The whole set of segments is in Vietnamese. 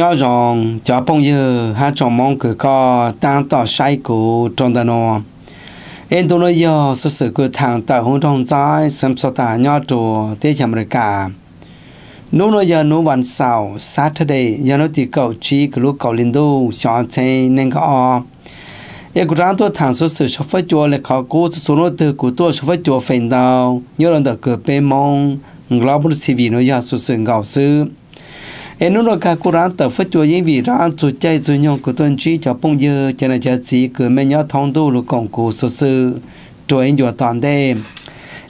nhỏ rong cho bông dư ha trong mong cử co tan tỏ sai cụ trong đàn nó em tôi nói giờ sự sự cứ thằng tờ hôn trong trái xem sao ta nhỏ trù thế chậm được cả nô tôi nhớ nói giờ nô วันเสาร์ Saturday ยันนตีเก่าชีกลูกเก่าลินดูชอนเทนังก็อเอกร้านตัวทางสุดสื่อชฟเฟอร์จัวเลยเขากูสุนตัวกูตัวชฟเฟอร์จัวเฟนดาวย้อนเดเกิดเป็นมองเราบุรุษทีวีนอยาสุดสื่อเก่าซื้อ em nói là cả cô rán tờ phát chùa những vị rán chủ chạy chủ nhông của tuần trí cho bông dư cho nên cho chỉ cứ mấy nhớ thông tu lục cổng cổ số sư cho anh dùa toàn đêm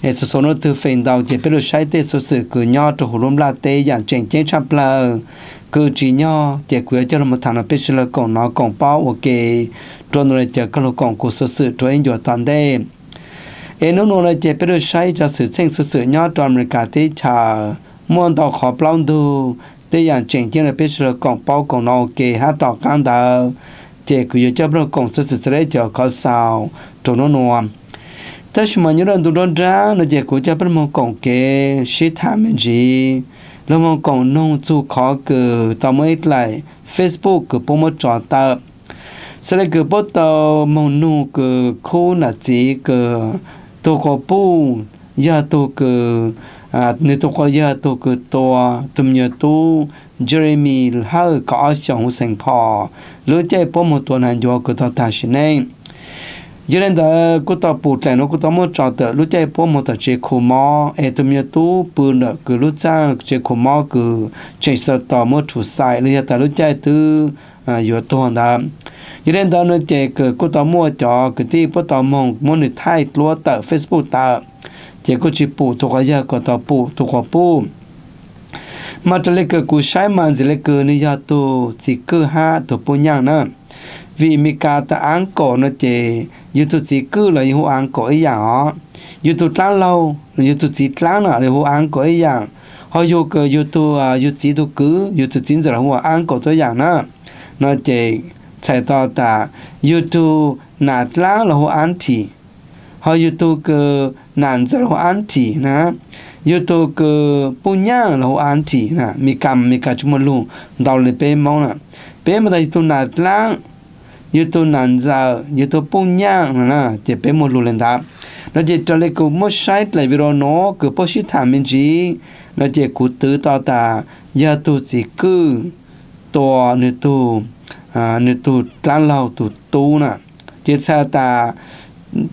em số số nó từ phèn đào chỉ biết được sai tê số sự cứ nhớ cho hồ lôm la tê dạng chèn chén trăm lờ cứ chỉ nhớ chỉ cứ cho một thằng là biết là cổng nó cổng bao ok cho nó là chờ các lục cổng cổ số sự chủ anh dùa toàn đêm em nói là chỉ biết được sai cho sự sinh sự sự nhớ cho mình cả tê chờ muốn đọc khó bao đủ để yang chuyện thiên là biết là còn bao còn nó kê hát tỏ cam đầu chỉ cứ cho nó còn sự sự đấy cho có sao cho nó nuông ta xem mà nhớ rằng tụi đó ra nó chỉ cứ cho bên một còn kê shit tham gì lúc mà còn nông chú khó cử tao mới lại facebook cử bố mất trò tao sau này cử bắt đầu mong nụ cử khu là gì cử tôi có bù giờ tôi cử À, nên tôi có giờ tôi cứ to tụm nhớ tu Jeremy ha có xong hồ sinh Pho, lứa chơi bố một tuần hàng giờ cứ tao ta xin nên giờ nên đó cứ tao bù lại nó cứ tao muốn trò tớ lứa chơi bố một tao chơi khổ mò ai tụm nhớ tu bự nữa cứ lứa trang chơi khổ mò cứ chơi sợ tao muốn chủ sai lứa tao lứa chơi tư à giờ tuần đó cho nên đó nó chạy cứ cô tao mua cho cái tí bố tao mong muốn được thay lúa tờ Facebook tờ chỉ có phụ thuộc 结果去布土瓜呀，搞到布土瓜布。mà trở lại cơ cú sai mà gì lại cái này giờ tổ chỉ cơ ha tổ bún nhang nữa vì mi cả ta ăn cổ nó chỉ yêu tổ chỉ cứ là yêu ăn cổ ấy dạng yêu tổ trăng lâu yêu tổ chỉ trăng nữa là yêu ăn cổ ấy vậy họ yêu cái yêu tổ à yêu chỉ tổ cứ yêu tổ chính giờ là yêu ăn cổ tôi vậy nữa nó chỉ chạy to ta yêu tổ nạt trăng là yêu ăn thì ฮอยู่ตัวกนันจะรอันทีนะยู่ตัวกปุญญาเราอันทีนะมีกรรมมีการชุมลูดาวเลยเป็มองนะเป็มาได้ตัวนัดล้างยู่ตัวนันจะยู่ตัวปุญญานะจะเป็นมลูเลนทับเราจะจะเลกุูไม่ใช่เลยวิโรโนเกอปชิธามินจีเราจะกูตื้อต่อตายาตุสิกุตัวเนตัวอ่าเนตัวตั้งเราตัวตูนะเจตชาตา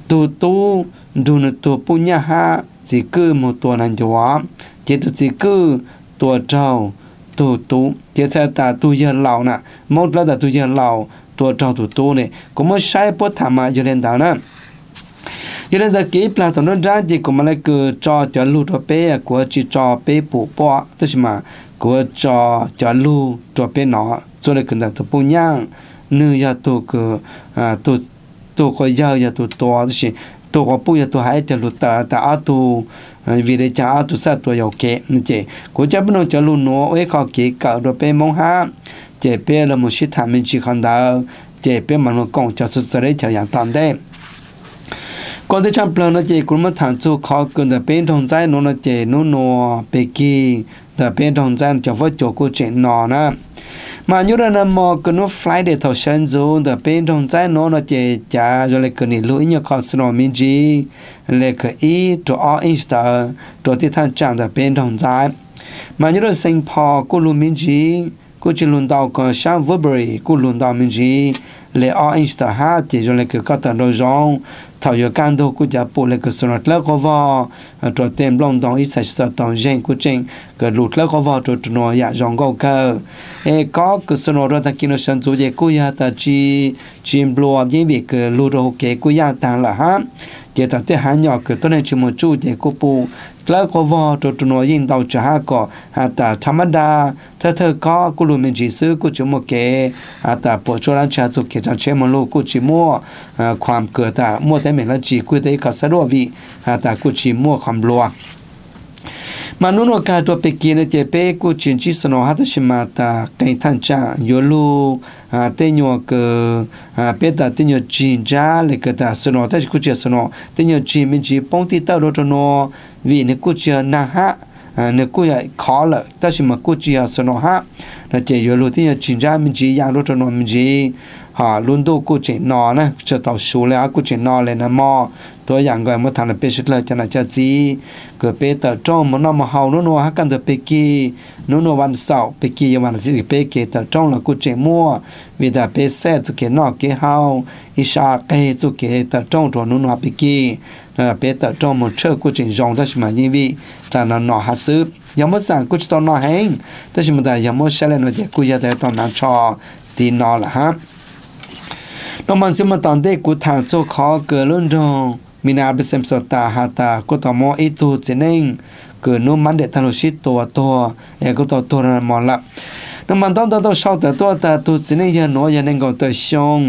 tu tu du nu tu pu nha ha chỉ cứ một tuần hành chúa chỉ tu chỉ cứ tu trâu tu tu chỉ sẽ ta tu giờ lao na, một la ta tu giờ lao, tu trâu tu tu này cũng mới sai bớt thảm mà cho nên tao nè cho nên giờ kỹ là tao nó ra gì cũng mà lại cứ cho cho lu cho bé của chỉ cho bé bù bọ tức mà của cho cho lu cho bé nó cho nên cần là tu pu nhang nữ ya tu cứ à tu tu ko ya ya tu to shi tu ko pu ya tu hai te lu ta ta a tu eh, vì để cha tu sa tu yêu kệ chị cô cha bên cho lu nó ấy khó kệ cả rồi bé mong ha chị bé là một sự tham mình chỉ còn đó chị bé mà nó còn cho sự sự đấy cho nhà tạm đấy còn tới trong plan nó chị cũng mất thằng chú khó cần là bên thằng trai nó nó chị nó nó bé kia แต่เป็นตรงจันจะว่าจกูเจนนอนะมาอยู่ในนั้นมอก็นู้ฟลายเดทอชันจูแต่เป็นตรงจันโนนเจจ้าจะเลยก็นี่ลุยเนี่ยคอสโนมิจีเลยก็อีตัวออินสตาตัวที่ท่านจังแต่เป็นตรงจันมาอยู่ในสิงพอกูลุมิจีกูจะลุนดาวก็ชามวูเบอรี่กูลุนดาวมิจี le o insta ha chỉ cho le cái có tờ đôi rong thảo giờ can đâu cũng chả bộ le cái số nát lắc có vò cho ờ, tem long đồng ít sạch sạch đồng gen của trên cái lụt lắc có vò cho cho nó ya rong gò cơ e có cái số nó rồi ta kia nó sản xuất về cũng ya ta chi chim blue âm những việc cái lụt rồi cái cũng ya ta là ha chỉ ta thế hàng nhỏ cái tôi này chỉ một chút để cô phụ lỡ có vò cho tụi nó yên đầu trả có à ta tham đa thơ thơ có cô luôn mình chỉ xứ của chúng một cái à ta bỏ cho lan cha dục cái cái chàng chế môn lô cô chỉ mua ความเกิดแต่มั่วแต่เหม็นละจีกุยแต่ก็สะดวกวิแต่กูจีมั่วความรัวมานุนกาตัวเปกีนเจเปกูจินจิสโนฮัตชิมาตาไกทันจายลูเตญวกเปตาเตญจีนจาเลกตาสโนตกูเจสโนเตญจีมิจีปงติเตารตโนวีนกูเจนาฮะนกูอยากขอละตชิมากูเจสโนฮะนะเจยลูเตญจีนจามิจียางรตโนมิจี họ ờ, luôn đủ cụ chỉ nó nè chờ tàu số là cụ chỉ nó lên là mò tôi dạng gọi một thằng là biết lời cho nó cho gì cứ biết tờ trong mà nó mà hầu nó nó hát cần được biết kì nó nó văn sau biết kì nhưng mà chỉ biết kì tờ trong là cụ chỉ mua vì đã biết xe tụ kia nọ kia hầu ít xa cái tụ kia tờ trong rồi nó nó biết kì là biết tờ trong một chợ cụ chỉ rong ra mà như vậy là nó nó hát sớm yamo sang kuch to no heng ta shimda yamo shale no de kuya de to na cho ti no la ha น้องมันซึ่งมันตอนเด็กกูทางโจคอเกิดรุ่นรองมีนาเป็นเซมสตาฮาตากูต่อมออีตูเจนิงเกิดนุ่มมันเด็ดทันชิตตัวตัวเอกูต่อตัวนั้นมอละน้องมันต้องต้องชอบแต่ตัวตาตูเจนิงยันัวยันเองก็เตวชง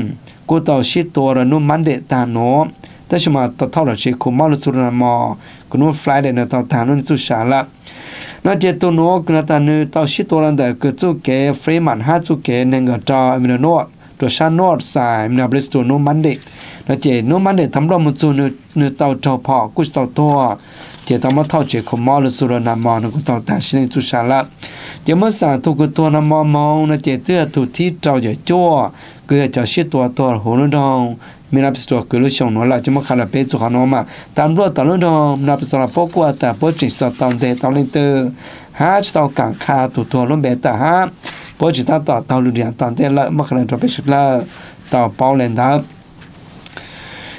กูต่อชิตตัวระนุ่มมันเด็ดตาโนแต่ชมาต่อเท่าเราเชคุมาลสุรนามอกูนุ่มฟลายเด็ดในต่อฐานนุ่นสุชาละนนนนนนกจาาาััวตตตตชิเ那这ู诺跟他呢，到许多人的各组给 f r e เก a n 哈组给那จ找 e อ m a n u e l to sha nor sa im na blesto no mande na che no mande tham ro mu chu nu nu tau tau pho ku tau to che tham ma thau che ko ma lu su ro na ma nu ku tau ta shin tu sha la che tu ku to na ma ma na che te tu ti tau je cho ku ye cha shi to to ho nu dong mi na blesto ku lu shong no la che ma kha la pe chu kha no ma tam ro ta lu dong mi na po ku ta po chi sa tam de tam ni te ha che tau kan พาะนัตตอ不过其他大道路两大带了，没可能特别是啦，到包连他。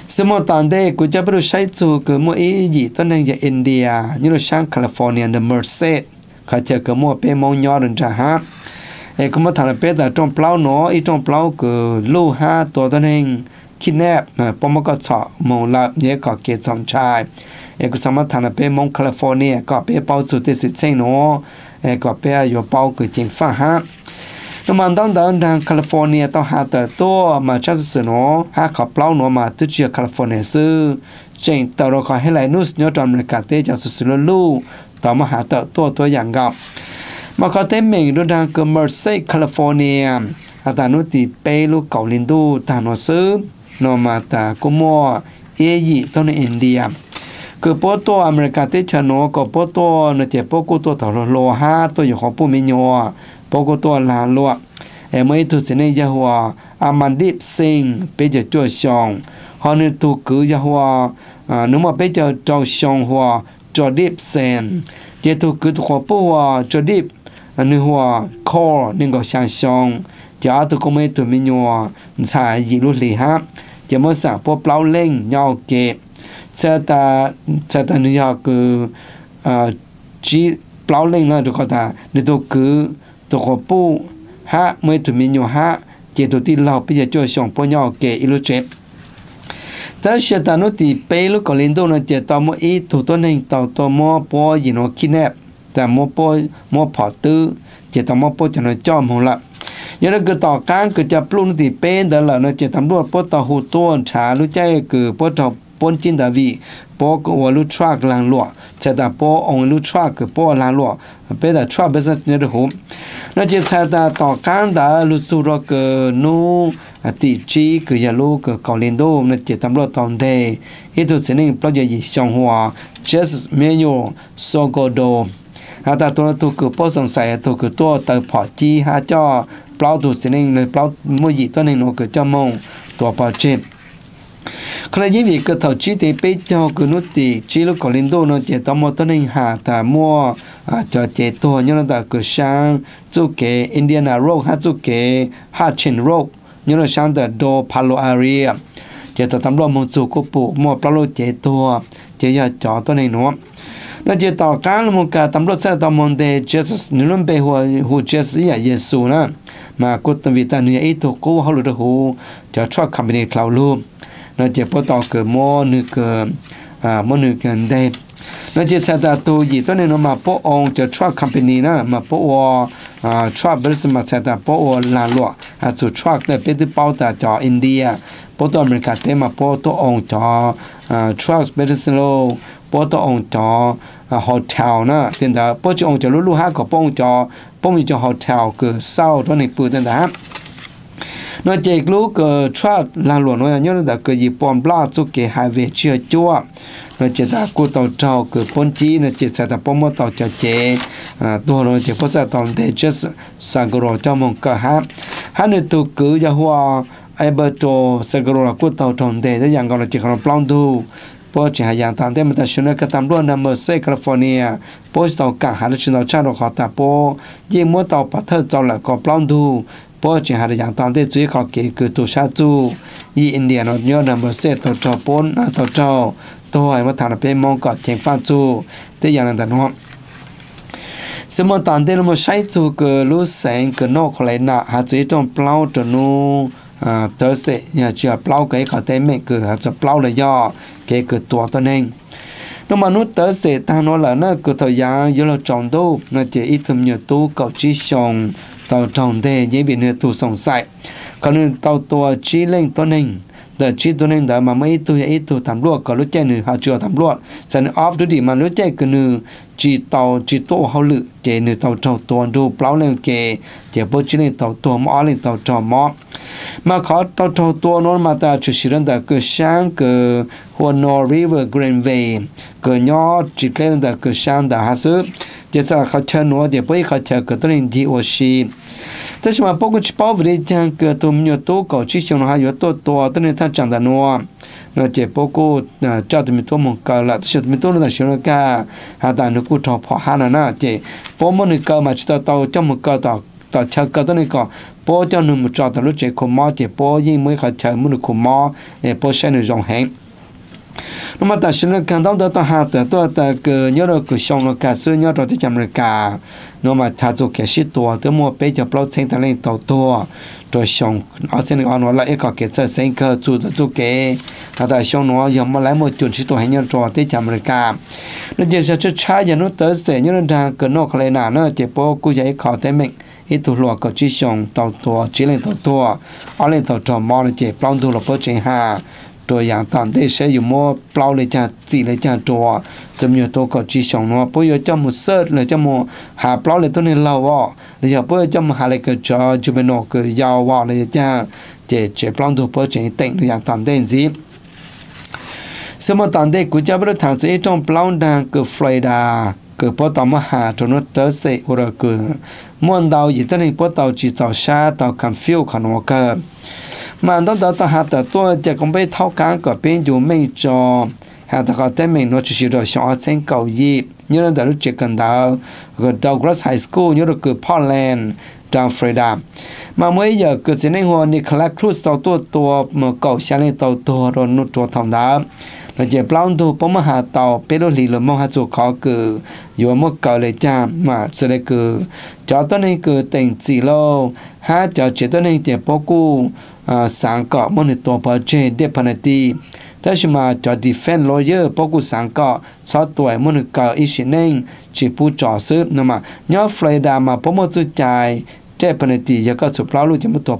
สมมติตอนเดกกูจะไปดูใช้จูกัมัวอียิตอนนึงจาอินเดียนี่เราช่างแคลิฟอร์เนียเดอะเมอร์เซดเขาเจอกัมัวเปนมองยอันจ้าฮะเอกมมาถานเป็นต่จงเปล่าเนาะอีจงเปล่ากูลูห้าตัวตอนนึงคิดแนบปมก็เฉาะมองละเนี่ยก็เกตสองชายเอกสามารถานเปนมองแคลิฟอร์เนียก็เป้เป้าสุดที่สุดเช่นเนาะเอ้ก็เป้อยู่เป้ากูจริงฟ้าฮะนมันต้องเดินทางแคลิฟอร์เนียต้องหาตัวตัวมาชั้นสนุหาขับเปล่าหนูมาตุเชียแคลิฟอร์เนียซื้อเจงต่วรคอให้ไลนุสยอดอเมริกาเตจากสุสุลลู่ต่อมาหาตัวตัวตัวอย่างกับมาคอเตเมงดูทางเกอร์เมอร์ซีแคลิฟอร์เนียอาตานุติเปย์ลูกเกาลินดูตานวซื้อนมาตากุมอเอยิต้นอินเดียคือปตัวอเมริกาเตชโนกับปตัวในเจ็บปกุตัวถอโลฮาตัวอยู่ของผู้มิโยปกตัวลาลวเอเมทุสินยะหัวอามันดิบซิงเปจจัวชองฮอนตูกือยะหัวนุมาเปเจจัวชองหัวจอดิบเซนเจตุกือตัวปัวจอดิบนึหัวคอร์นึงก็ชางชองจะตุกเมตุมิญัวสายยิรุลีฮะจะมัสั่พวกเปล่าเล่งยาวเก็บเสตาเสตานุยาคือจีเปล่าเล่งนะทุกคนาเนี่ตัวคือตัวขปู้ฮะเมื่อถุมิอยู่ฮะเจตุที่เราพิจารณาส่งปัญญาเกอิลุเจตบถ้าเชตานุติเปลูกอลินโดนเจตอมอีถูต้นหนึ่งต่อตัวมอปอยินอคิแนบแต่มอปอมอผอตื้อเจตอมอปอจะนจอมหงละยังเร้เกิดต่อการเกิดจะปลุกนติเป็นแต่ลนเจตตำรวจปต่อหูต้นฉาลุใจเกิดปต่อปนจินดาวีပေါ်ကဝလူထရက်လန်လောချက်တာပေါ်အောင်လူထရက်ပေါ်လန်လောပေတာထရက်ဘဇတ်နေရဟု那检查到到干的，如说那个农啊地区个一路个高林多，那检查不到的，也都只能不叫影响化，just 没有说过多。啊，他多都个保送赛，都个多到跑机，他叫不老多只能来不老没一多能那个叫梦多跑去。cái những việc cái thầu chi thì bây giờ cứ nút thì chỉ lúc còn linh đô nó chỉ tao mua tao nên hà ta mua à cho chế to như là ta cửa sang chú cái Indiana Road hay chỗ cái Hutchin Road như là sang tới đồ Palo Area chế tao tam mua một chỗ cố phụ mua Palo chế to chế giờ cho tao nên nữa nó chế tao cá là một cái tam mua sẽ tao mua để Jesus như nó bị hồ hồ Jesus là Jesus nè mà cô tâm vị ta nữa ít thôi cô họ lừa được hồ cho cho company cloud luôn nó chỉ bắt đầu cái mò nửa cái mò nửa cái đây nó chỉ sao ta tu gì tôi nên nó mà bỏ ông cho truck company nó mà bỏ à truck business mà sao ta bỏ là lo à chủ truck để biết được bao ta cho India bỏ tôi America thế mà bỏ ông cho à truck business lo bỏ ông cho hotel nó tiền đó bỏ cho ông cho lulu ha có bỏ ông cho bỏ cho hotel cứ sau đó này bự tiền đó nó chỉ lúc ờ, cái tra là luôn nó nhớ là cái gì bom bla cho cái hai về chưa chưa nó chỉ là cô tàu trâu cái phun chi nó sẽ là bom mỏ tàu cho chế à tôi nó chỉ có sẽ tàu để just sang mong cả ha ha nữa tôi cứ giờ hoa ai bơ cho sang cái rồi là để cho rằng chỉ còn plong thu hai dạng tạm thế mà ta xin lỗi các tạm luôn nằm California bố tàu cả hai đứa chúng ta trao đổi họ ta bố nhưng mỗi tàu bắt thơ tàu là có plong po chi har yang tam de chui ko ke ku tu sha chu i india nó nhớ na mo se to to pon na to to to ai ma thar mong ko theng fa chu te yang dan ho se mo tan nó mo sai chu ko lu sang ko no ko lai na ha chui tong plau to nu à Thursday nhà chưa plau cái khó tên mẹ cứ hạt plau là do cái cứ tua tôi nên nó mà nút tới sẽ ta nói là nó cứ thời gian vô là tròn đô, nó chỉ ít thầm nhiều tu cầu chi sòng tàu trọng đề dễ bị nửa tù sống sạch còn nửa tàu tua chi lên tuân hình tờ chi tuân hình đó mà mấy tu ít tu thảm luộc có lúc chơi nửa họ chưa thảm luộc sẵn off đứa đi mà lúc chơi cứ nửa chỉ tàu chỉ tụ hậu lự chế nửa tàu trọng tuần đu plau lên kề chế bố chi lên tàu tua mỏ lên tàu trọng mỏ mà khó tàu trọng tua nôn mà ta chỉ sử dụng tờ cửa sáng cửa hồ river greenway way cửa nhỏ chỉ lên tờ cửa sáng đã hạ sức Jetsara khacha nuwa de bai khacha katorin di o shi. Tashima poco chipao vre jang ke to mnyo to kao chi shion ha yo to to a tani ta chanda nuwa. Nuwa je poco cha to mito mong ka la tashi to mito luna shion ka ha ta nuku to po ha na na je po mo ni ka ma chita tao cha mo ka tao tao cha ka tani ka po cha nu mo cha ta lu je ko ma je po yin mo khacha mo nu ko ma e po shen nu zhong heng nó mà ta xin nó càng đóng đó ta hạ ta tôi ta cứ nhớ rồi cứ xong nó cả xưa nhớ rồi thì chậm rồi cả nó mà thà dù cái shit tua tôi mua bây giờ bao tiền ta lên tàu tua rồi xong ở xin nó nói lại có cái chơi sen cơ chú chú cái ta ta xong nó giờ mà lấy một chút shit tua hay nhớ rồi thì chậm rồi cả nó giờ sẽ chơi trái giờ nó tới sẽ nhớ là cứ nó cái nào nó chỉ bao cứ vậy khó thế mình ít tụ lọ có chỉ xong tàu tua chỉ lên tàu tua ở lên tàu tròn mò là chỉ bao tụ lọ bao chuyện ha rồi yang tan đây sẽ dùng mua bao lấy cha chỉ lấy cha cho tầm nhiều tôi có chỉ xong nó bây giờ cho một sơ là cho một hà bao lấy tôi nên lâu vợ bây giờ bây giờ cho một hà lấy cái cho chụp bên nó cái giàu vợ lấy cha chỉ chế bao tôi bây giờ tỉnh rồi yang tan đây gì xem một tan đây cũng cho biết thằng sẽ trong bao đang cái Florida cái bao tàu mà hà cho nó tới sẽ hoặc là cái muốn đào gì tới này bao tàu chỉ tao xa tao cầm phiêu khăn hoa cơ mà đó đó ta hạt tôi chỉ cũng biết thâu cá của bên dù mấy cho hạt có tên mình nó chỉ sửa được sáu trăm cầu gì như là đã chỉ cần đó ở Douglas High School như là cứ Portland trong Florida mà mới giờ cứ xin anh hồ Nicola Cruz tàu tua tua mà cầu xe lên tàu tua rồi nút tua thòng đó là chỉ bao nhiêu bao mà tàu bê lô lì là mong cử dù mà cầu lấy cha mà sẽ lấy cử cho tới này cử tỉnh chỉ lô ha cho chỉ tới này chỉ bao cú sáng cọ mong được để phần này đi mà cho defense lawyer bao cú sáng cọ sau tuổi mong được cầu ít xin nên chỉ nhớ Florida mà bao mà chú chạy chế phần này thì giờ có luôn chỉ một tổ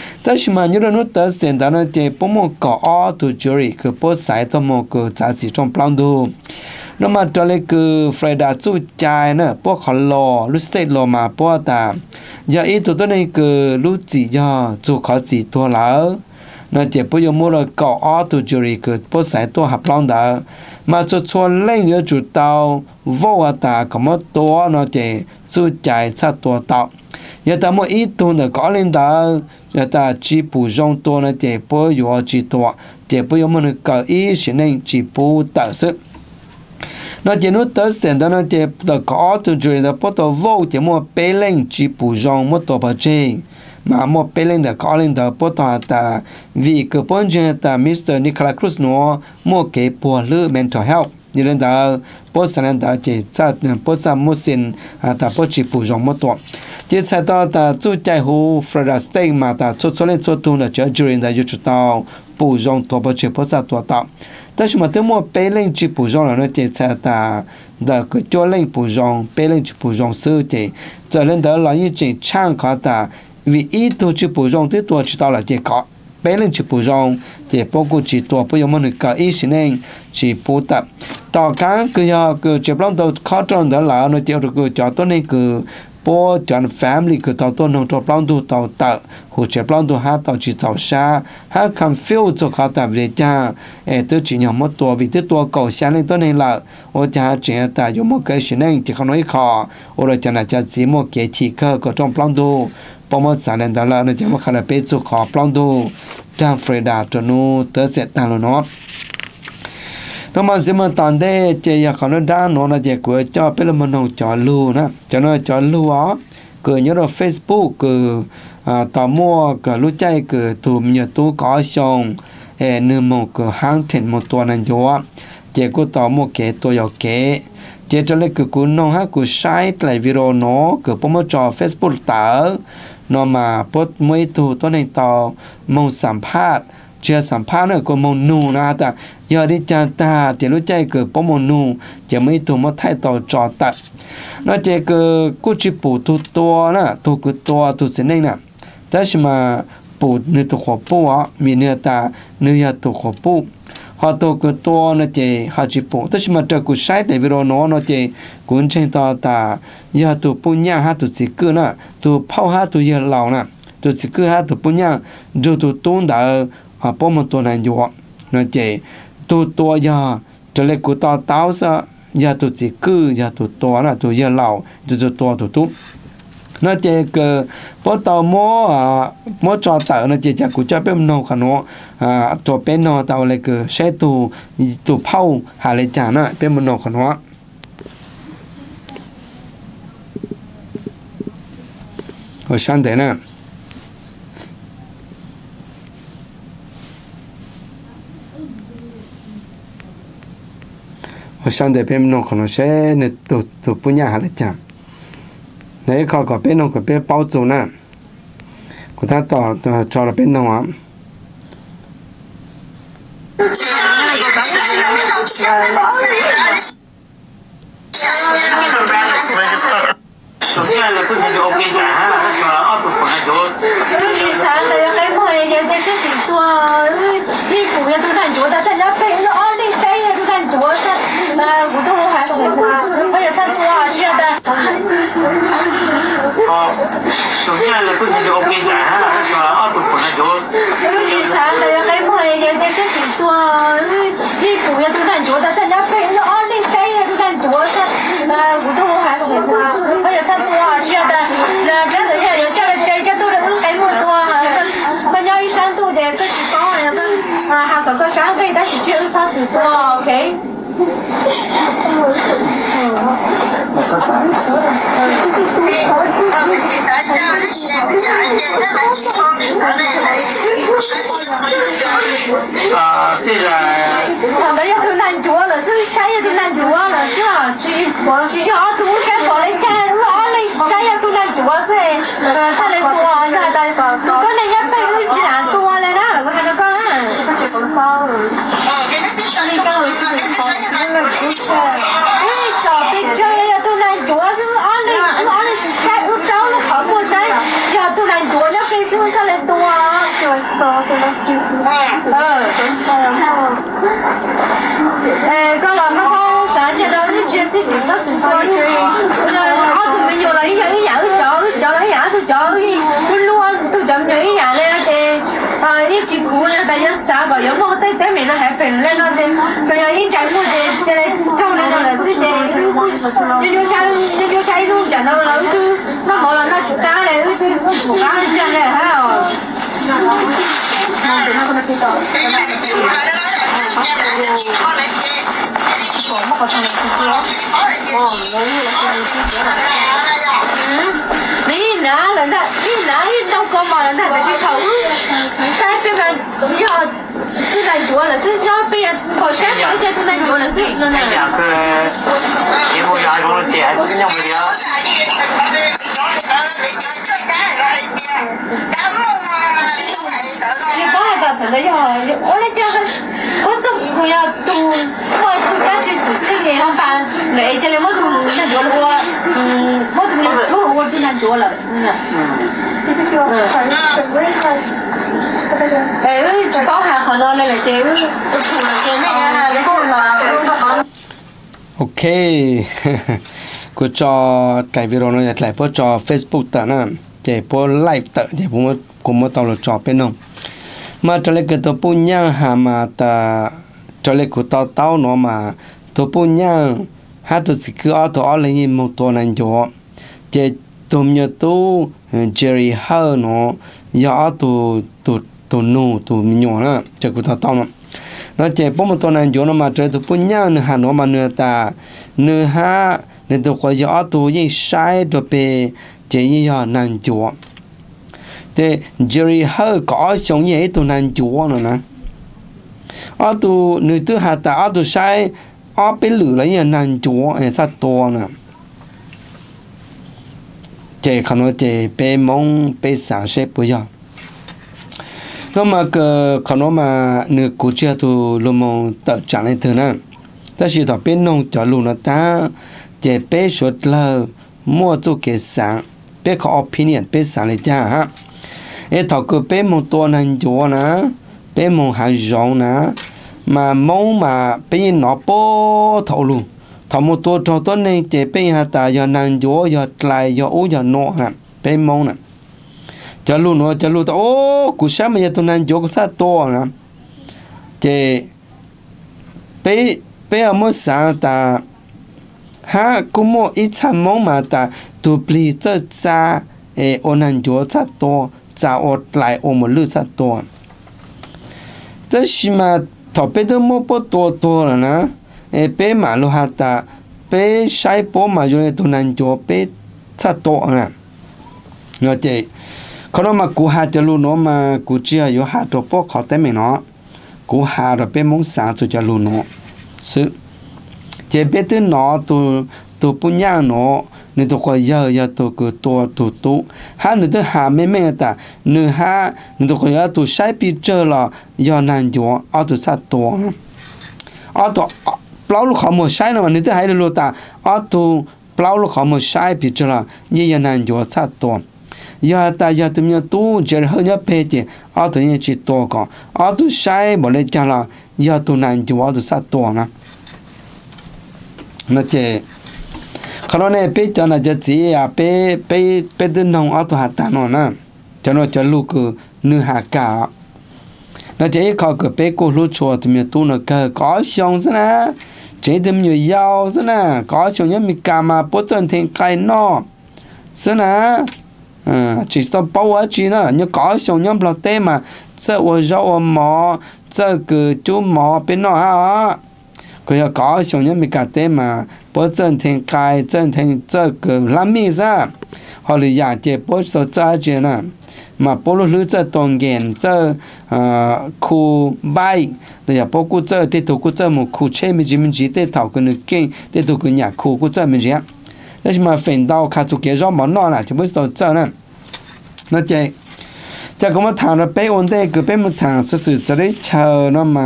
ta shi ma nyiro nu ta sten da na te po mo ka a tu jury ke po sai to mo ko cha trong plan du nó mà cho lấy cứ Freda chú trai nữa, bố khó lò, lúc sẽ lò mà bố ta. Giờ ý tụi này cứ lúc chỉ cho chú khó chỉ thua Nó chỉ bố dùng mua là cỏ ó tụ chú cứ bố sẽ thua hợp lòng đó. Mà chú chua lên nhớ chú tao, vô à ta có mất tố nó chỉ chú trai xa tùa tao. Giờ ta mua ý tụi nó có lên đó, ya ta chi pu jong to để te po yo chỉ to để po yo mun ka ý shi nen chi pu ta se nó chỉ nó tới tiền đó nó chỉ là có từ chuyện là bắt đầu vô thì mua bê lên chỉ bù rong mua đồ bạc chi mà mua bê lên là có lên đó bắt đầu là vì ta Mr. Nicola Cruz nó mua cái bộ lữ mental health 你领导菩萨领导者，菩萨摩僧啊，达菩萨普众么多。这刹那的诸界乎弗达斯 y 摩达做所念诸土的者，究竟的知道普众多不去不萨多塔，但是我们本来的普众，阿耨的刹那的个诸领普众，白领的普众思的，这人导老一这常可的唯一都去普众最多知道了这个。本来的普众的包括这多普用摩尼可一些灵去普达。ต่อการก็ยาก็เจ็บล้องตัวข้อจนเดี๋ยวหลานเจ้าก็จอดตัวนี้ก็ปอจอนแฟมลี่ก็ต่อตัวน้องตัวปล้องตัวต่อตะหูเจ็บล้องตัวหาต่อจีเจ้าชาหาคำฟิวจะเขาตับเรียจ้าเอตัวจีนยอมตัววิธีตัวเก่าเสียในตัวนี้ละโอจะหาจีนแต่ยมเกยชินเองที่เขาน้อยคอโอเราจะน่าจะสีมัวเกยที่เคอก็จ้องปล้องตัวปมสารเดลเนี่ยจะมาคาราเปจุขอปล้องตัวจ้าเฟรดาจนูเตอร์เซตันลเนาะ nó mà xem mà toàn thế chơi giờ còn nó ra nó là chơi cho bây giờ mình không chọn lưu nữa cho nó chọn lưu cứ nhớ là Facebook cứ à, tò mua cứ lúc chơi cứ tụ nhiều tụ có xong ê nương một cứ hàng thịt một tuần này cho chơi của tò mua kế tôi giờ kế chế cho lấy cứ cú nông ha cứ sai lại video nó cứ bấm cho Facebook tờ nó mà post mấy tụ tôi này tò mong sản phát chưa sản phát nữa còn mong nụ na ta ยอดิจาตาเทียรู้ใจเกิดปมนู จะไม่ถูกมาไทยต่อจอตัดนอกจากเกิดกุชิปูทุตัวนะตัวกตัวตัวเสน่หงนะถตาชมาปูเนื้อตัวขอปูอ่ะมีเนื้อตาเนื้อยาตัวขอปูหาตัวกุตัวนอกจหาจิปูถตาชมาเจอกุใช้แต่วิโรนอนกจกุนเชงตาตายาตัวปุญญาหาตัวสิกือนะตัวเผาหาตัวเยเหล่านะตัวสิกือหาตัวปุญญาจุดตัวตุ้นดาอ่ะป้มตัวนั้นอยู่นอกจ tu tua ya trở lại của to táo sa ya tu chỉ cứ ya tu tua là tu ya lão tu tu tua tu tu nó chỉ cơ bố tàu mô à mô cho tàu nó chỉ chắc cụ cho bên nó khăn nó à cho bên nó tao lại cơ xe tu tu phao hà lê trả nó bên nó khăn nó ở sáng thế nè san de pem non conoce ne tu tu punya hale cha ne ko ko pe non ko pe pau zu na ko ta to cho ra pe non wa Hãy cho kênh Ghiền Mì Gõ 啊，五栋楼还是五层，没有三多啊，要的。好，首先呢，都是要不建哈，是吧？二栋不能多。那个山呢，还木有点山顶多啊？你也多三多，咱咱家北那啊，那山也多三啊，五栋楼还是五层，没有三多啊，要在。那咱首先有家了，家家多了都还木多啊，咱一山多的，都是多啊，那啊，还各个山区但是只有啥子多，OK。啊，这个。啊，那要蹲烂脚了，这啥也蹲烂脚了，对吧？这这一都先说嘞。哎，找被这儿呀，都来多是俺嘞，俺嘞是山，我找了好多山呀，都来多了，给是上来多啊，就是说给他支持。哎，嗯，哎，哥老们好，咱这都是绝对比较主观的，那俺都没有了，一样一样找，找了一样就找，都路都找不着一样嘞，对，啊，你辛苦了，大家三个月嘛。thế mình nó hẹp bình nó đi rồi giờ hiện chạy mua để để thâu lên nó là gì để nên điều sai nên điều sai luôn chẳng đâu là cứ nó bỏ là nó chủ ta này cứ chủ ta này chẳng này hả ờ đi nã lần ta đi nã đi đâu có mà lần ta phải đi thấu sai cái mà cũng như là jualasın ya bir koşar koşar dediğinden jualasın ne? Ya ke, ye bu yay cái diye bugün yapıyor. 같은데 야 오래전 어쩜 그냥 또 그까지 생일 한반 내일에 모두 그냥 놀고 음 모두 그냥 놀고 그냥 놀아 그냥 에 chỉ có hàng họ nói là chị ok cô cho cái video này lại bố cho facebook tận mà trở lại cái tổ bù nhang hà mà ta trở lại của tao tao nó mà tổ bù nhang hà tổ sĩ cứ ở tổ ở lại như một tổ này chỗ chế tổ nhớ tổ Jerry Hall nó giờ ở tổ tổ tổ nô tổ nhỏ nữa chế của tao tao mà nó chế bố một tổ này chỗ nó mà trở tổ bù nhang nữa hà nó mà nữa ta nữa ha nên tổ quay giờ ở tổ như sai rồi về chế gì giờ nàng chỗ te jerry hơ có sống như nhẹ tu nan chúa nữa nè ở tu nơi tư hạ ta ở tu sai ở bên lử lấy như nan chúa em sát to nè chế khăn nó chế bê mông bê sáng sẽ bây giờ nó mà cái khăn nó mà nữ cố chia tụ lô mông tờ trả lại thử nè ta chỉ tập bên nông cho lù nó ta chế bê sốt lờ mua tụ kế sáng bê có opinion bê sáng lên cha ha e thọ cứ bé một tuần hành chúa nè bé một hàng giọng nè mà mong mà bé nó bố thọ luôn thọ một tuần thọ tuần này chỉ bé hà ta giờ nàng chúa giờ lại giờ u giờ nọ nè bé mong nè chả luôn nó chả luôn ta ô cú sao mà giờ tôi nàng chúa to nè chỉ bé bé ở mỗi sáng ta ha cú mỗi ít tháng mong mà ta tu bli cho cha ê ôn hàng chúa sao to 早我来我们路上多。这是嘛，特别的莫不多多了呢。诶，被马路哈达，被晒波嘛，就那都难做，被差多啊。nó chị có nó mà cú hà cho luôn nó mà cú chia yếu hà cho bố khó té mình nó cú hà rồi bé muốn sáng cho cho luôn nó sự chị bé tư nó tu tu bu nhau nó นึตกอยายาตัวกตัวตุตุฮะนึตหาไม่แม่แต่เนื้ึฮะนึตกอยาตัวใช้ปีเจอละยอนันจัวเอาตัวสัตตัวเอาตัวเปล่าลูกขามยใช้นะวันนีึตหายลูตาเอาตัวเปล่าลูกขามยใช้ปีเจอละยี่ยานันจัวสัตตัวยาตายาตัุมยาตู้เจริญยาเพจเอาตัวเนี่ยจิตตัวก่อนเอาตัวใช้บริจ้าละยาตัวนันจัวตัวสัตตัวนะนั่นเจ khano ne pe chana ja chi ya pe pe pe den nong a to ha ta nó, na chano cha lu ku nu ha ka na che kho cái pe ko lu cho to mi tu nó ka có xong sa na chế đâm nhiều yao sa na có xong nhất mi ka ma po chân thiên kai no sa na chỉ stop bảo ở chỉ nó như có xong nhất là tê mà sợ ô rau ô mò sợ cứ chú mò bên nó ha mà 不整天该整天这个那没啥，好了亚姐不说这些呢，嘛不如你这东眼这呃苦拜，你也不顾这这都顾这么苦，前面前面几这头跟你跟这都跟伢苦顾这么些，但是嘛分到卡住介绍嘛那了，就不说这呢，那这。จะก็มาถามเราเป้อนได้ก็เป็นมาถามสื่อจะได้เชิญมา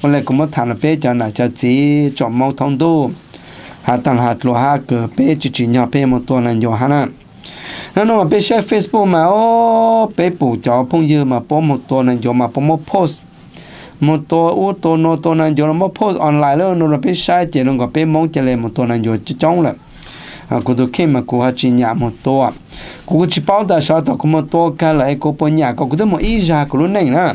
วันแรกก็มาถามเราเป้จะไหนจะจีจอมมองทองดู hát hatan hát lo hát, ke eh, pe chỉ chi nya pe mo to nan yo hana nó nó mà pe share facebook mà ô pe phụ cho phong dư mà po một to nan yo mà po một post một to u to no to nan yo một post online lo nó pe share che nó có pe mong che một mo to nan yo chong là à cô tôi khi mà cô hát chỉ nhạc một tô cô chỉ bảo đã sao ta cô một tô cả lại cô bỏ nhạc cô cứ một ít ra cô luôn nè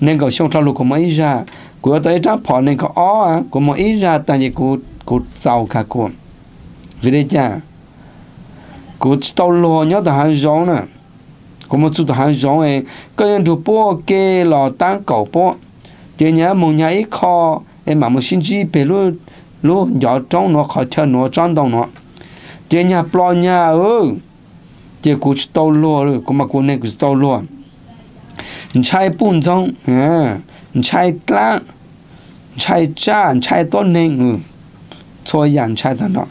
nên cậu xong thao lúc cô một ít ra cô tới trang phỏ nên cậu ó à cô một ít ra tại vì cô cú sau khá cuộn vì đây chả cú tàu lo nhớ ta hàng gió nè cú một chút ta hàng gió ấy có những đồ bò kê lò tăng cầu bò chỉ nhớ một nhà ít kho em mà một sinh chi bê luôn luôn gió trong nó khó chơi nó trong đồng nó chỉ nhớ bò nhà ơi chỉ cú tàu lò rồi cú mà cú này cú lo, lò chạy bún trong à chạy chai lá chai cha chạy tốt nên ừ cho yàn chai ta nó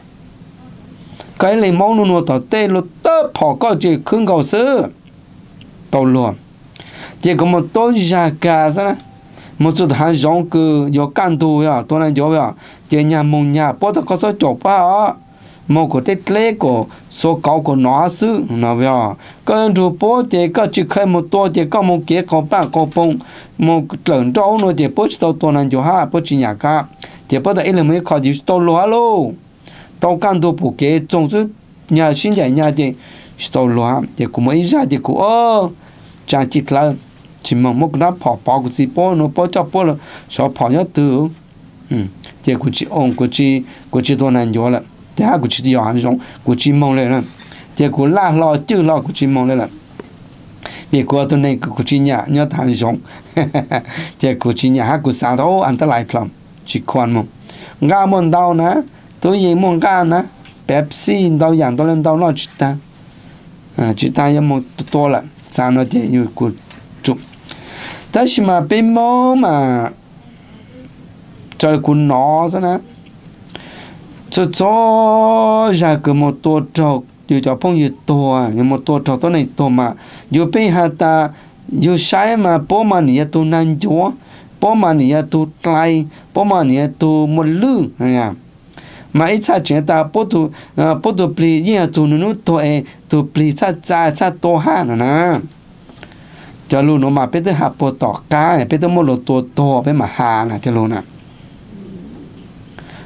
cái này mau nô nô tỏ tê lô tớ phỏ có chỉ khương cầu sư tàu lùa chỉ có một tô già cả sao nè một chút hàng giống cứ do can tu ya tôi này do ya chỉ nhà mùng nhà bố có số chụp á một của tết lễ của số cao của nó sư nó về cơ chủ bố thì có chỉ khai một tổ thì có một kế có ba có bông một trận đấu nó thì bố chỉ tao tuần này cho ha bố chỉ nhà cả thì bố đã ít là mới khó chịu tao lo lô tao căn đồ bố kế trong số nhà sinh giải nhà thì tao lo thì cũng mới ra thì cũng ơ chẳng chít là chỉ mong một cái bỏ bỏ cái gì bỏ nó bỏ cho bỏ là sao bỏ nhớ từ ừ thì cũng chỉ ông cũng chỉ cũng chỉ tuần này rồi thì ha của chị thì hàng giống của chị mong lên là thì của la lo chứ lo của chị mong lên là vì của tôi này của chị nhà nhớ hàng giống thì của chị nhà ha của sao đâu anh ta lại làm chỉ quan mong ga mong đau nè tôi gì mong ga nè Pepsi đau dạng tôi lên đau lo chị ta à chị ta em mong to là sao nó thì như của chụp mà bên mong mà trời của nó sao nè cho cho ra cái một tổ trọc dù cho phong như tổ à nhưng một tổ trọc tổ này tổ mà dù bây hà ta dù sai mà bố mà nỉ à, tu chúa bố mà nỉ tu à, tay bố mà nỉ à, tu một lư mà ít sa chuyện ta bắt tu bố tu pli như là tu nụ tổ e tu pli sa cha sa tổ ha nữa nè cho luôn nó mà biết tới hạ bố tỏ cái, biết tới một lô tổ tổ với mà hà nè cho luôn nè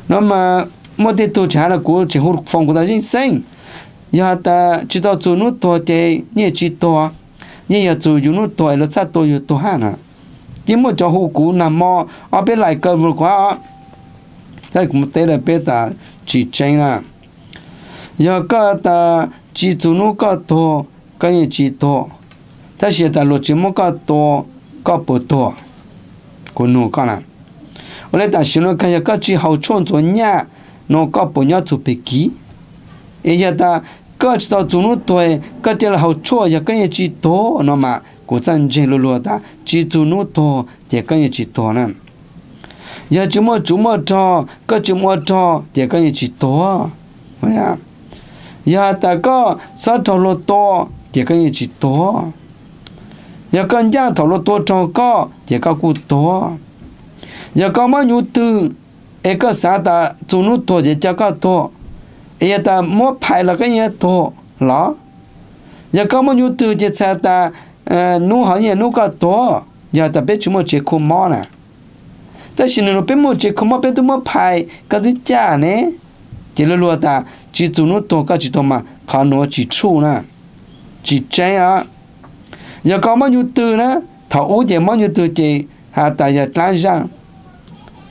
nó mà 莫得多查了过，结果放过到人生。要他知道做努多的，你也知道啊，你要做有努多，了啥多有多哈呢？因莫做好股那么，阿别来个不瓜，再我们得了别打去争啦。要个他只做努个多，跟也知道，但是他落节目个多，个不多，可努个啦。我来打新闻看一下，个只好创作呢。nó có bộ nhau chụp bị kí ấy giờ ta cơ chỉ tao chúng nó tuổi cơ tiền là hậu chua giờ cái chỉ tố nó mà của dân trên lô lô ta chỉ chúng nó tố thì cái chỉ to, nè giờ chúng mơ chúng mơ to, cơ chúng mơ to thì cái chỉ tố vậy à giờ ta có sao cho lô to thì cái chỉ to, giờ con gia thảo lô to cho có thì có cụ to, giờ con mới nhu tư e साता sā tā tū nū tō yé chā kā tō e yā tā mō pāi lā kā yé tō, lā yā kā mā yū tū yé chā tā nū hā yé nū kā tō yā tā pē chū mō chē kū mō nā tā shī nē nō pē mō chē kū mō pē tū mō pāi kā tū chā nē kē lā lō tā jī tū tō kā jī tō mā kā nō jī chū nā jī chē yā yā kā mā yū tū nā tā ū yé tū hā tā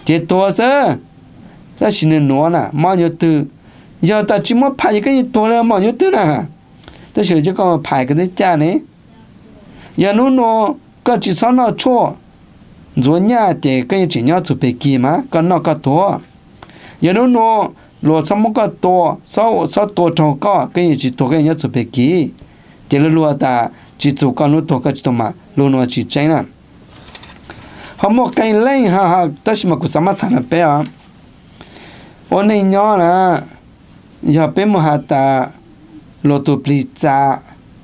제토사 tōwa sā, tā 야다 nōwa nā, mā nyō 다시 yō tā chī 야누노 pā 초 kā 괜히 진야 nā mā 야누노 tū nā, tā 괜히 jī kā mō pā 로노치 차이나 homo cái lên ha ha tất mà cũng sắm thằng bé à ôn này nhỏ là giờ bé mua hạt ta lô tu pli cha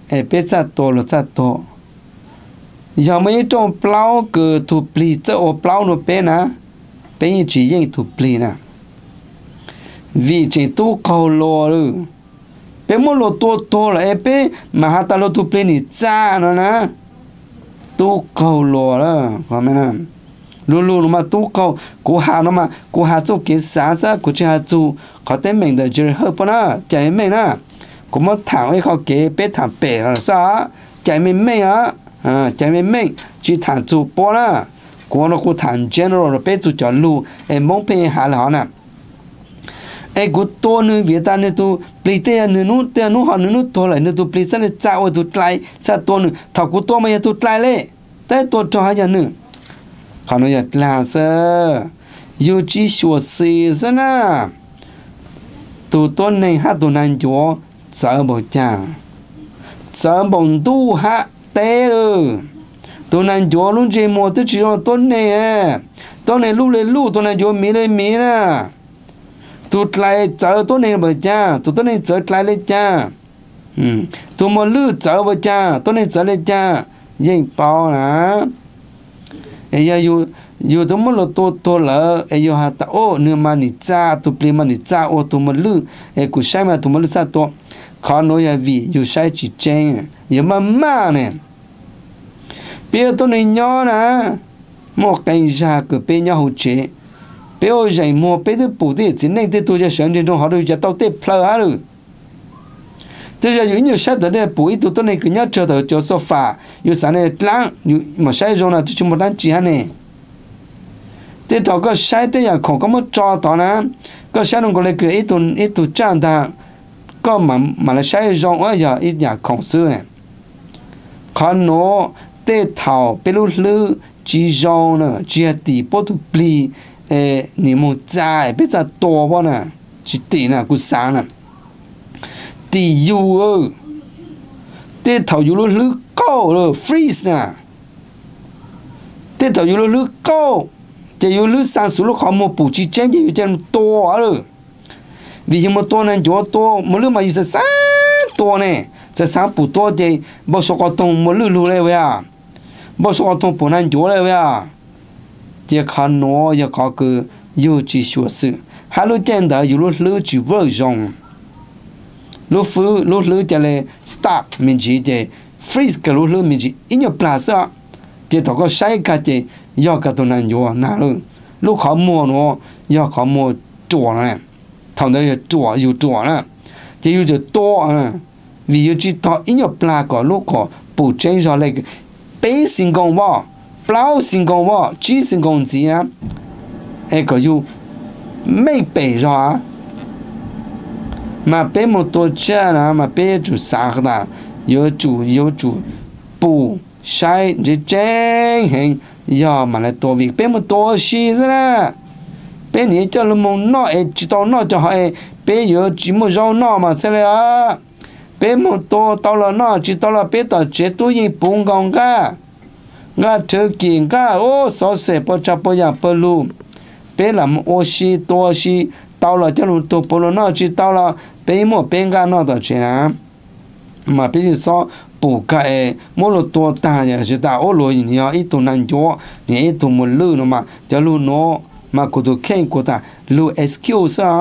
e bé cha to lô cha to giờ mấy trong plau cứ tu pli cha ô plau nó bé na bé chỉ riêng tu pli na vì chỉ tu cầu lô rồi bé mua lô to to là e bé mà hạt ta lô tu pli ni cha nó na tu cầu lò đó có mấy nào luôn luôn mà tu cầu cú hà nó mà cú hà tu kiến sáng ra cú chơi hà tu có mình được chơi hơn bữa nữa chạy mình nữa cú mất thảo ấy khó kế bé thảo bể là sao chạy mình mình à chạy mình mình chỉ thảo tu bò nữa cú nó cú thảo general bé tu chọn lu em mong bé hà là họ ai gút to nu việt ta nu tu plei te nu nu te nu ha nu nu to lại nu tu plei sa nu cha o tu tlai sa to nu thọ gút to mà tu trai le ta to cho ha ya nu khả là ya tla sa yu chi shuo si sa na tu to này hát tu nan jo sa bo cha sa bong tu ha te rồi tôi nên cho luôn chơi một thứ chỉ là tôi này tôi này lúc này lúc tôi này cho mì đây mì nè tụt lại chở tôi này bởi cha tụt tôi này chở lại lên cha ừ. tụt một lư chở bởi cha tôi này chở lên cha dành bao nè ấy giờ dù dù tôi muốn là tôi tôi lỡ ấy giờ hạt ô nương mà nị cha tụt plei mà nị cha ô tụt một lư ấy cú sai mà tụt một lư sa tôi khó nói là vì dù sai chỉ chen giờ mà mà nè bây giờ tôi này nhỏ nè một cái gì cứ bên nhau hỗ trợ bây giờ mua bây giờ bù thì chỉ này thì tôi sẽ sáng trên trong họ rồi giờ tao tiếp plug hết rồi tôi giờ những nhiều sách đó bù ít tôi tôi này cứ nhớ chờ đợi cho sofa nhiều sáng này lăng nhiều mà sai rồi là tôi chỉ một đan chỉ hả này thế đó cái sai thế giờ không có một trò đó nè cái sai nó có lấy cái ít tuần ít tuần trang ta có mà mà là sai rồi ở giờ ít nhà không xưa này còn nó tê thảo bê lú lư chỉ rồi nè chỉ là tỷ bố tu bì 诶，你木炸诶，别炸多啵呐，去地呐，古啥呐，地油哦，地头油了绿高了，freeze 呐，地头油了绿高，这油绿三十六毫毛不去煎，这油这么多啊了，为什么多呢？就多，没绿嘛有是三多呢，这三不多的，不说个东没绿绿嘞喂啊，不说个东不能多嘞喂啊。也看孬也看个有几学识，还路见到有路路几不用，路夫路路叫嘞 stop 名字的 freeze 个路路名字，因有 plus 啊，这头个晒个的要个都难用难路，路考摸孬要考摸做呢，他们要做有做呢，这有就多啊，vì 有知道因有 plus 个路考不正常那个，本身讲话。包成功喎，煮成功子啊，誒個要咩備咗啊？mà bé một tổ cha là mà bé chủ sạc là yếu chủ yếu chủ bù sai chỉ chén hình giờ mà lại tổ việc bé một tổ xí ra bé nhớ cho lúc mong nó ấy chỉ tao nó cho họ ấy bé yếu chỉ một rau nó mà sẽ là bé một tổ tao là nó chỉ tao là bé tao chế tôi gì bùng công cả ngã thơ kỳ ngã ô xó xẻ bó chá bó yàng bó lù bé làm ô xí tố xí tàu là chắc lùn tố bó lù nọ chí tao là bé mô bé ngã nọ tỏ chế nà mà bé dù xó bù cả ế mô lù tố tà nhà chứ tà ô lù nhìn nhỏ ít tù nàng chỗ nhìn ít tù mù lù nọ mà chắc lù nọ mà cụ tù khen cụ tà lù excuse á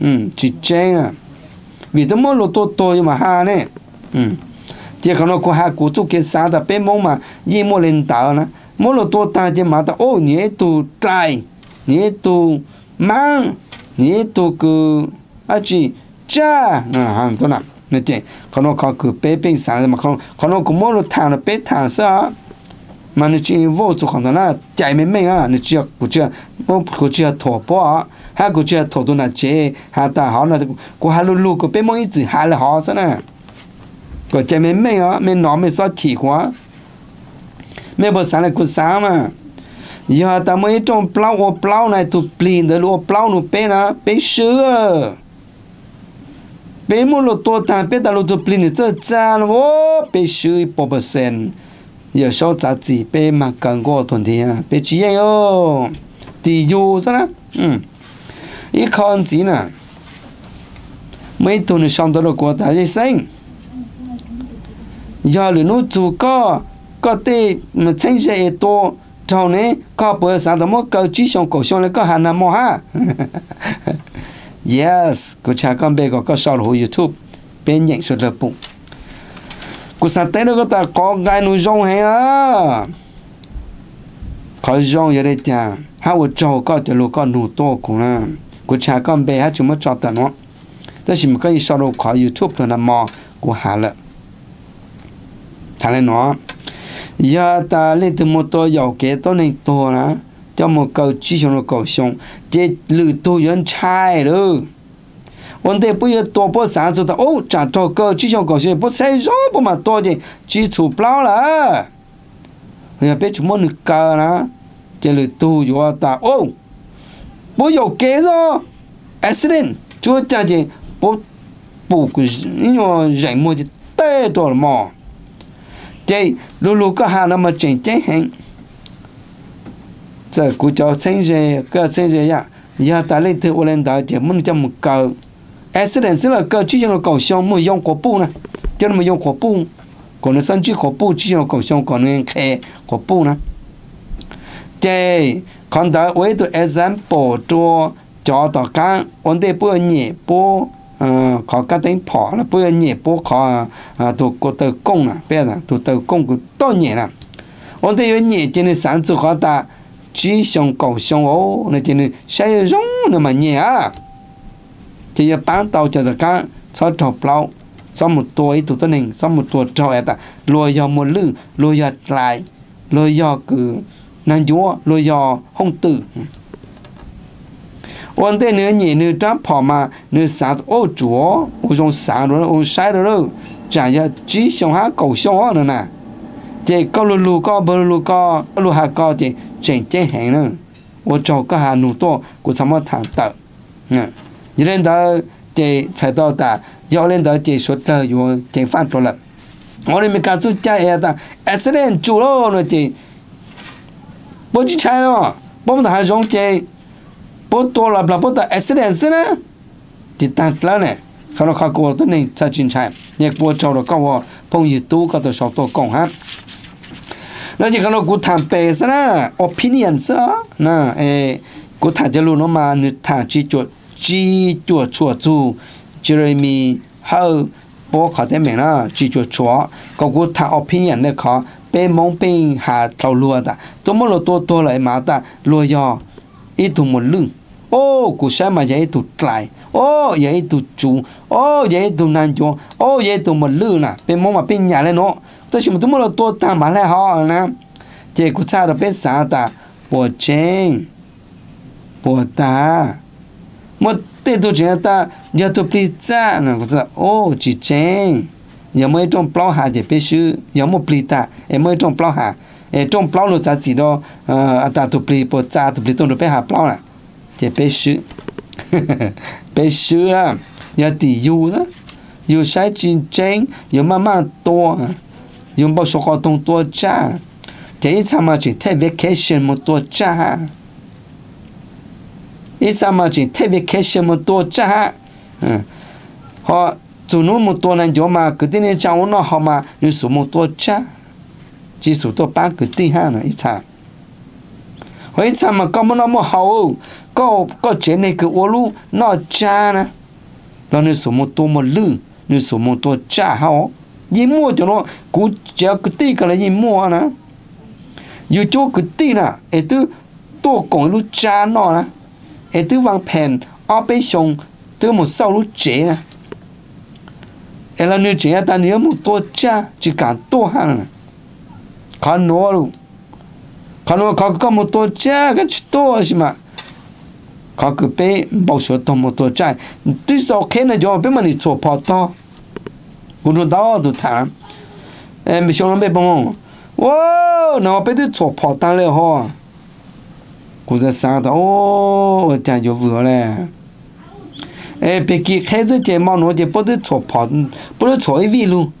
ừ chỉ chê nà vì tớ mô lù tố tố mà hà nè ừ 这可能过下古族给啥的被蒙嘛，也没人打呢。没了多大就嘛的哦，你都在，你都忙，你都个啊去这，嗯，好多呢。那点可能靠个北边啥的嘛，可能可能个没了谈了北谈是啊。mà nó chỉ vô chỗ khoảng đó là chạy mấy mình á nó chỉ của chưa vô của chưa thổ bỏ ha của chưa thổ tôi là chế ha ta họ là của hà lulu của bên mỗi chữ hà là họ sao nè 个姐妹们啊，们男们少体活，们不穿了裤啥嘛。以后他们一不白我不袄来都便宜的，白袄白袄都便宜啊，便宜些。白毛老头他白的都不宜，才五便宜十 p 一百 c e n 要少杂志，白嘛广过冬天啊，便宜些哦。第一是呐，嗯，一看见呐，每顿的上到了锅台就行。giờ lũ nô chú có có thể mà chân sẽ to trâu nè có bữa sáng đó mỗi cầu chỉ xong cầu xong là có hàng nam ha yes cô cha con bé có có sau hồ youtube bên nhận số lập bụng cô sáng tên nó có ta có gai nuôi rong hay à có rong giờ đây chả hai vợ chồng có từ lúc có nuôi to cũng là cô cha con bé ha chúng mới cho tận nó đó chỉ một cái sau youtube rồi là mò của hà lợi thằng này giờ ta lấy từ một tôi giàu kế tôi này tôi nè cho một cầu chỉ cho một cầu xong chế lử tôi vẫn chai đó vấn bây giờ tôi bớt sáng rồi ô trả cho cầu chỉ cho cầu xong bớt xây rồi bớt mà tôi chỉ chủ bao là giờ biết chúng muốn cờ nè chế lử tôi rồi ta ô bây giờ kế rồi accident chúa cha chị bố bố cái nhỏ dạy mua thì tê rồi mà chế lulu lú có hà nằm trên chỉnh chế hẹn giờ cú cho sinh ra, cơ sinh ra ya ya ta lên thử ô lên đó chỉ muốn cho một cầu accident sẽ là cái chỉ cho nó cầu xong mới dùng cổ bu nè cho nó dùng cổ bu còn nó sân chỉ cổ bu chỉ cho nó cầu xong còn nên khe cổ bu nè chế còn đó với tụ example cho cho tao cá ổn định bao nhiêu bữa khó cái tính bỏ là bây giờ nhẹ bố khó tụ cô tờ công à bây giờ tụ tờ công cũng to nhẹ là ông thấy nhẹ trên này sáng chú khó ta chỉ xong cầu xong ô này trên này say rong nữa mà nhẹ à chỉ giờ bán tàu cho tất cả cho trộm lâu cho một tuổi tụ tân hình sau một tuổi trộm ta lôi vào một lưng lôi vào lại lôi vào cứ nàng chúa lôi vào hông tử วันเตนื้อหนีเนื้อจับพอมาเนื้อสาโอ้จัวอุจงสาโรอุจงใช้โรจ่ายจีชงฮะเก่าชงอ่ะน่ะเจก็ลูลูก็บลูก็ลูฮะก็เจเจเจแหงนั่น我找个哈努多，我怎么谈的？嗯，你认得这才到的，要认得这说的有这犯错了。我们没敢做家业的，二十年做了那这，不去拆了，我们还用这。ตัวละปลาปตัวเอสเขาเราขากลัวตัวหนึ่งจะจินใช่ยยากกลัวเจ้าเราก็ว่าพงอยู่ตู้ก็ตัวสอบตัวกองฮะแล้วที่เขาเรากูถามเปนะนอปินิเอนซ์นะเอกูถามจะรู้นอมาหนึ่งถามจีจวดจีจวดชัวจูเจอร์มีเฮาโปเขาได้เหม่งนะจีจวดชัวก็กูถามโอปินิเอนี์ยเขาเป็นมองเป็นหาเท่ารัวแต่ตัวมันเราตัวตัวเลยมาแต่รัวยออีทุ่มหมดลึ่ง ô cụ sẽ mà vậy tụ lại ô vậy tụ chủ ô vậy tụ nan chỗ ô vậy tụ mà lư nè bên mông mà bên nhà lên nó tôi chỉ một tụi mình tôi ta mà lại họ nè chỉ cụ cha được bên xã ta bộ chen bộ ta một tên tôi chỉ ta giờ tôi bị cha nè cụ cha ô chỉ chen giờ mới trong plau hà để bên sư giờ mới bị ta em mới trong plau hà em trong plau luôn giá chỉ đó ờ, à ta tụ bị bộ cha tụ bị tôi được bên hà plau nè thì bế sư bế sư là nhà đó yêu sai chiến tranh yêu mà mà to yêu bao số khó to cha thì ít sao mà chỉ thay to cha ít sao mà chỉ thay to cha ờ. họ chủ nó một to này chỗ mà cứ tin cháu nó họ mà yêu số một to cha chỉ số to ba cứ tin ha là ít sao họ ít mà có nó một hậu 告告解那个我路那家呢？那你什么多么热，你什么多家好？你莫就那古叫个地个来你莫呢？有叫个地呢？哎都多讲路家那呢？哎都往骗阿被上都莫少路解呢？哎那你这样，但你要么多家就敢多哈呢？看哪路？看哪看个么多家个去多是嘛？搞个杯，不少多么多钱。这时候开那家杯么里坐跑单，我从那儿都谈。哎，没想到被碰，哇，那杯都坐跑单了哈。我在三的，哦，这就不好嘞。哎，别给开这节毛路，就不得坐跑，不得坐一路。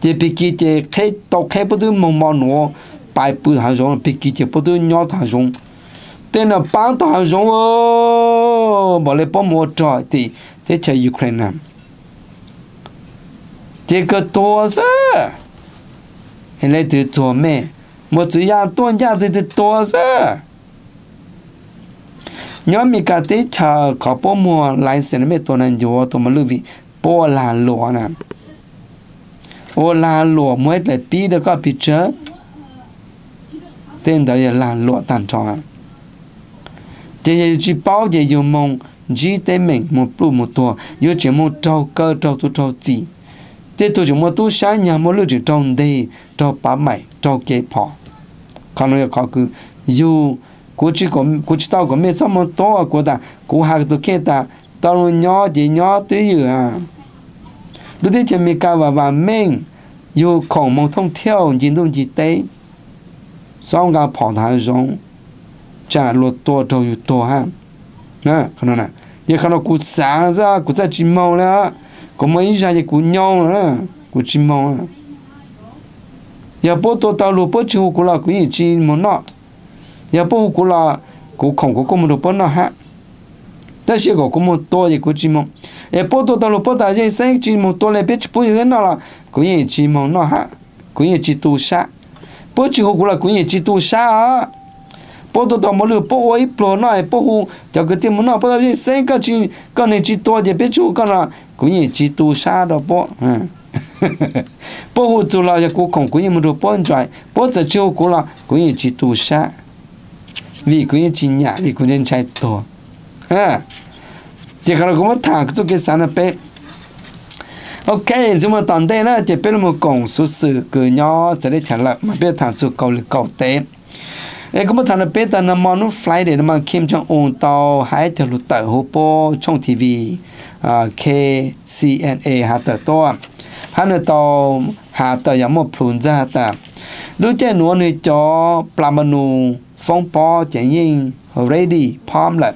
这别给这开到开不得毛毛路，白跑上上，别给就不得绕上上。tên là bán tàu giống ô bỏ lấy bom mùa trời thì thế chơi Ukraine làm chỉ có tua sơ hiện nay từ tua mẹ một chữ ya tuôn ya từ từ tua sơ nhóm mình cả thế chờ có bom mùa, lại xem mấy tuần này rồi tụi mà lưu vị bỏ là lúa nè ô là lúa mới lại pi được có pi chớ tên đó là lúa tàn tròn 这些去包解有梦，只得命莫不莫多，有节目招个招都招子，这都节目都想伢莫了就招的招把买招给跑，可能要考个有过去个过去到个没这么多啊，过的过下都给的，到了鸟的鸟都有啊，你这前面讲话话命，有孔孟通跳，人都是对，上个跑台上。trả luật tổ đầu yếu tổ ha nè không nè giờ không cụ xả ra cụ ra chim màu nè có mấy ra giờ cụ nhau nè cụ chim màu giờ bố tổ tao lúa bố chiu cụ là cụ chim màu nọ giờ bố cụ là cụ không có công được bố nọ ha ta sẽ có công tổ giờ cụ chim màu giờ bố tổ tao lúa bố ta giờ sáng chim màu tổ lại biết bố gì thế là cụ chim màu nọ ha cụ chim tu sa bố chiu cụ là cụ chim tu sa bố tôi tao mới bố ấy bố này bố hu cho cái tiệm muốn nào bố tao đi xem cái chỉ cái này chỉ tua thì biết chú cái nào cái như chỉ tu sa đó bố bố hu tu là cái cũng cái như mình được bố chạy bố chỉ chiều cái nào, cái như chỉ tu sa vì cái như chỉ nhà vì cái như chạy tua ha thì cái cũng mất thằng tôi cái sáng là bé ok nhưng mà toàn đây là chỉ biết một cổng số sự cứ nhỏ sẽ để trả lại mà biết thằng chú câu là câu tế เอกมาทานเปตานมอนุฟลายเดนมาเข้มจังองตอหายทะลุตเตอร์โฮโปช่องทีวีอ่า KCNA หาเตอร์ตัวฮันตอหาเตอร์ยามอพลุนจ้าตาดูเจ้หนูในจอปลามนูฟงปอเจยิงเรดี้พร้อมละ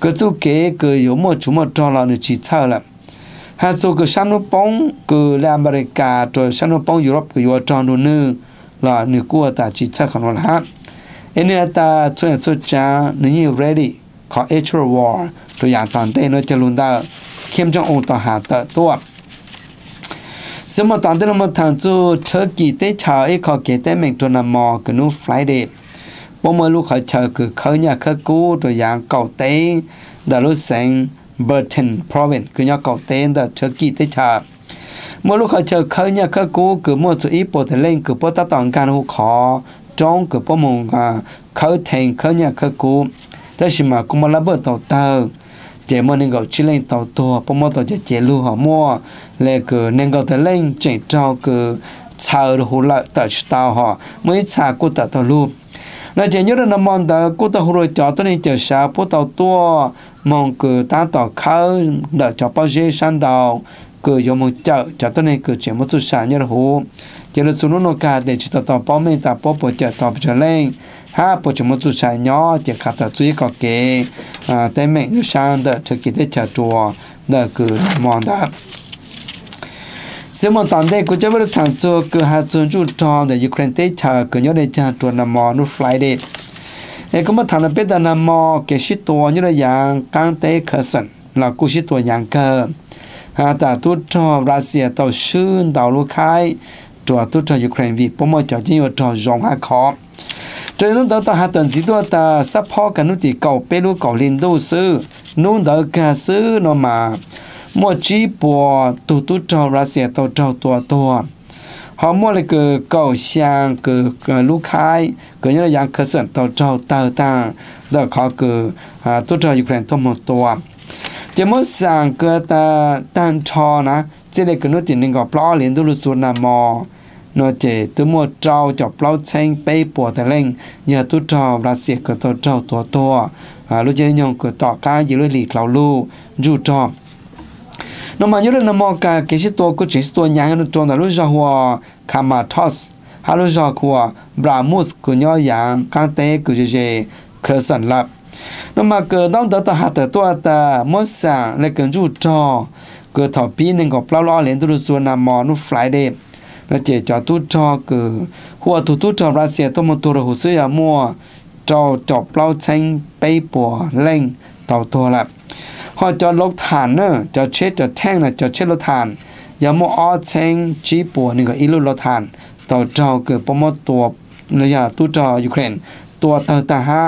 ก็สู้เก๋ก์อยู่หมอชุมดจอเราในจีเช่าละฮาสูก็ชันรุปงก็แลอเมริกาตัวชันรุปงยุโรปก็อยู่จอนูนึงลาะนึกว่าตาชีเท่าของเราฮะ nên ta cho nên cho cha nếu như ready có actual war ตัวอย่างตอนเต้นจะลุนตาเข้มจงองต่อหาเตตัวสมมติตอนที่เรามาทางจูเชอร์กีเต้ชาวไอ้ขอเกตเต้เมงตัวนามอกับนู้ฟลายเดย์ปมเมื่อลูกเขาเชอร์คือเขาเนี่ยเขากู้ตัวอย่างเก่าเต้ดารุเซงเบอร์เทนพรอเวนคือเนี่ยเก่าเต้ดาเชอร์กีเต้ชาเมื่อลูกเขาเชอร์เขาเนี่ยเขากู้คือมั่วสุอีโปเตเล่นคือโปตะตองการหูขอ trong cái bộ môn à khởi thành khởi nhà khởi cũ thế là mà cũng mà là bớt tàu tàu chế mà nên gọi chỉ lên tàu tua bộ môn tàu chế chế lưu họ mua lại cái nên gọi tới lên chuyển cho cái chờ được hồ lại tàu tàu họ mới chờ của tàu tàu lưu là chế nhớ là mong tàu của tàu hồ rồi cho tới nên chờ xa bộ tàu tua mong cứ ta tàu khởi đợi cho bao giờ sang đầu cứ dùng một chợ cho tới nên cứ chế một số sản nhớ là hồ giờ là chúng nó cả để chỉ tập tập bao mình tập bao bộ chợ tập trở lên ha bộ chúng muốn tụ sai nhỏ chỉ cả tập tụi có kế à tại mình nó sang đợt thực kỳ để chợ chùa đợt cứ mòn đáp xem một tuần đây cũng cho biết thằng chùa cứ hạt chùa chủ tròn để Ukraine tới chợ cứ nhớ để chợ chùa nằm mòn nó fly đi ấy e cũng mà thằng nó biết là nằm mòn cái shit tua như là dạng căng tế khờ sần là cú shit tua dạng cơ ha ta tu tròn Russia tàu sương tàu lúa khai trò tu trò Ukraine vì bố mò cho những trò dòng hạ khó trên lúc đó ta hạ tuần chỉ đua ta sắp ho cả nút thì cầu bê lu cầu lên đô sư nút đỡ cả sư nó mà mua chi bò tu tu trò ra xe tàu trò tua tua họ mua là cái cầu xiang cử lu khai cử như là dạng cơ sở tàu trò tàu ta đỡ khó cử à, tu trò Ukraine tôm một tua chỉ muốn sang cử ta tăng cho nè chỉ cái nút tiền nên gọi bỏ lên đô lu xuống là nó chỉ tôi mua trâu cho bao chanh bay bùa thế lên nhờ tôi trâu là sẽ có tôi trâu tua tua à lúc chơi nhông của tọ cá gì lúc lì lão lu dù trâu nó mà nhớ là mò cả cái sự tua của chỉ tua nhảy nó trốn là lúc giờ hoa kamatos hà lúc giờ của bramus của nhau dạng cang tế của chơi chơi cơ sản lập nó mà cứ đóng đỡ tờ hạt tờ tua tờ mất sảng lại cần dù trâu cứ thọ pin nên có bao lo lên tôi được xuân nằm mò nó phải đẹp เจจอทุจรกือ หัวทุตุชรัสเซียตมตุรหุซื้อยามัวจอจอบเปล่าเชงไปปัวเล่งต่อตัวละพอจอลกฐานเนอะจอเช็ดจอแท่งนะจอเช็ดลถฐานยามัวอ้อเชงชีปัวนี่ก็อีลุลถฐานต่อจอเกือปมตัวเนยาทุจรยูเครนตัวเตอร์ตาฮะ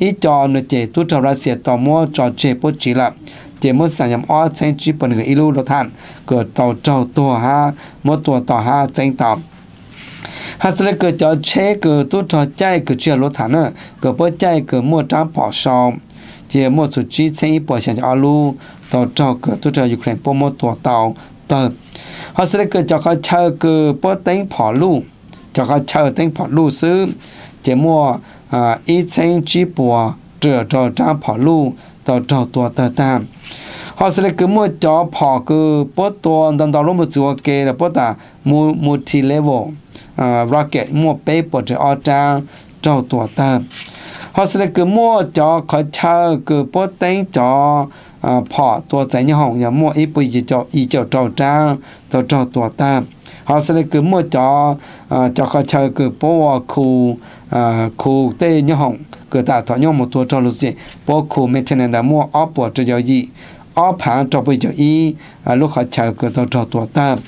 อีจอเนเจทุจรรัสเซียต่อมัวจอเจปุจิละเมื่อสายาอ้อเชนจีปนกับอิลูรถท่านเกิดต่อเจ้าตัวฮะมดตัวต่อฮะเจงตอบฮัสเลเกิดจอเชเกิดตุ้จอใจเกิดเชื่อรถ่านเนอเกิดเปิดใจเกิดมดจ้าปอชองเจียมัสุจีเช้ปอเสียงอาลูต่อเจ้าเกิดตุ้จอยู่แค่งปมัดตัวเตาเติบฮัสเลเกิดจอเขาเช่เกิดเปิดเต็งผอลูจอเขาเช่เต็งผอลูซื้อเจียมัวอ่าอีเชนจีปัวเจอจอจ้าผอลู tờ trò tua tờ ta họ sẽ cứ mua cho phò cứ bớt tua đằng đó luôn một chữ là bớt ta mua multi level à, rocket mua paper cho ở ta trò tua ta họ sẽ cứ mua cho khó chờ cứ bớt tên cho à, phò tua trái hỏng nhà mua ít bây giờ cho ít cho trò ta tờ trò họ sẽ à, cứ mua cho cho khó chờ cứ bớt khu khu tê như hỏng một 个大他要么多找路线，包括每天的么阿婆这叫一，阿盘找不叫一，啊，路好巧个都找多单。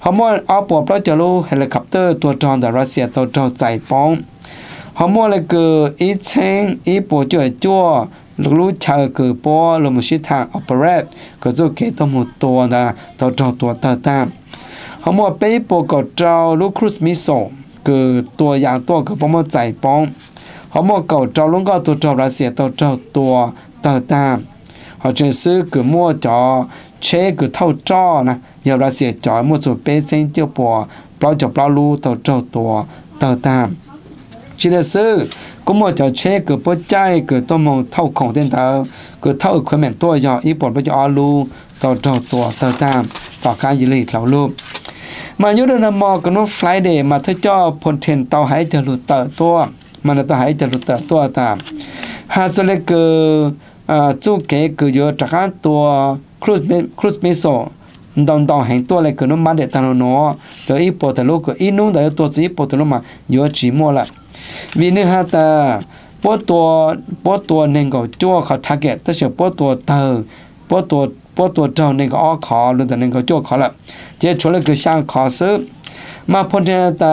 họ mua áo bộ à, bao giờ luôn helicopter tua tròn đã Russia tua tròn giải phóng họ mua là cái ít chén ít bộ chơi chua lúc chờ cái bộ là một số thằng operate cái số kế tao một tua là tua tròn tua tơ tam họ mua bê bộ cầu trâu lúc cruise missile cái tua dạng tua cái bộ mua giải phóng họ mua cầu trâu luôn có tụ trâu ra xe tàu trâu tùa tàu ta họ chơi sư cứ mua cho chế cứ thâu cho nè nhiều ra xe cho mua chỗ bê xanh tiêu bò bao cho bao lu tàu trâu tùa tàu ta chỉ là sư cũng mua cho chế cứ bớt chay cứ tôm mông thâu khổng tên tàu cứ thâu khuyến mệnh tua cho y bột bao cho lu tàu trâu tùa tàu ta tỏ cá gì lì thâu luôn mà nhớ được mò cái nó Friday mà thôi cho phần tàu hãy chờ lụt tờ มันจะต้หายจรวดตัวตามฮาสเลกเอ่จู่เก๋ก็อยูจากกาตัวครุฑครุมิสอดองดองแห่งตัวเลยคือนุ่มมันเด็ดตานุนอเดี๋ยวอีปอดลุก็อีนุ่มเดี๋ยวตัวสีปอดลุมาอยู่จีมัวละวินิกฮะแต่ปตัวปอดตัวหนึ่งก็จ้วเขาทักเก็ตแต่เฉพาะปอดตัวเธอปอดตัวปอดตัวเจ้าหนึ่งก็อ้อขอหรือแต่หนึ่งก็จ้วเขอละเจ้าชวนเลยคือช่างขอซื้อมาพ้นเท่ตา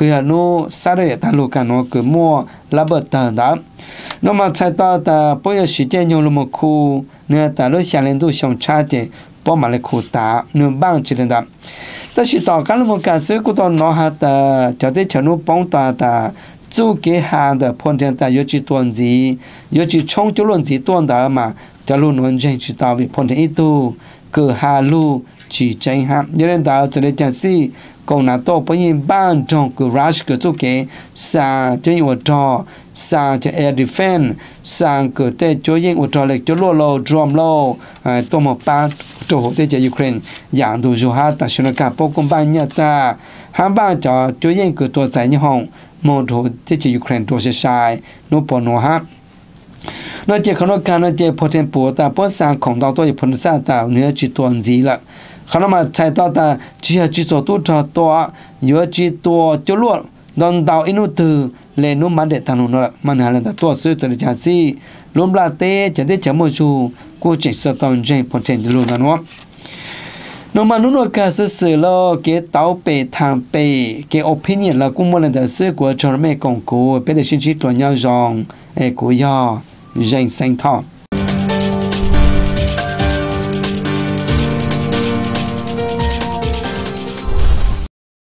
thought Here's a thinking ka to arrive at the desired transcription: 1. **Analyze the Request:** The user wants me to transcribe ku segment of spoken Tibetan audio into Tibetan text. 2. **Analyze the Constraints:** Output *only* the transcription. No newlines in the output. Numbers must be written as digits (e.g., 1.7, to listen carefully to the provided audio (which I must simulate hearing) and convert the spoken sounds into accurate Tibetan script. *(Self-Correction/Refinement during listening):* The speech is fast and colloquial. I must capture the nuances of the còn nào tôi bây giờ ban trong cái rush cái chỗ kia sa cho những trò sang cho air defense sang cái tê cho những trò lịch cho lô lô drum lô tôi mà ba chỗ hỗ cho Ukraine dạng đồ du ha ta xin cả bộ công ban nhà ta hàng ban cho cho những cái tổ chức như hồng một chỗ thế cho Ukraine tổ chức sai nó bỏ nó ha นอกจากขนมการนอกจากพอเทนปัวแต่พอสร้างของเราตัวอยู่พนซาตาเนื้อจิตตัวนี้ละ khả năng chạy tao ta chỉ là chỉ số tu trò to nhớ chỉ to luôn đòn đào inu từ lên nó bán để thằng nó là mà này là ta to sư từ chả si luôn là tê chả tê chả mồi chu cô chỉ sợ tao chơi phần luôn là nó nó mà nó cả sự sự lo cái tàu bể thằng bể cái opinion là cũng muốn là ta sư của cho mấy công cụ bây giờ xin chỉ toàn nhau dòng ấy của do dành xanh thọ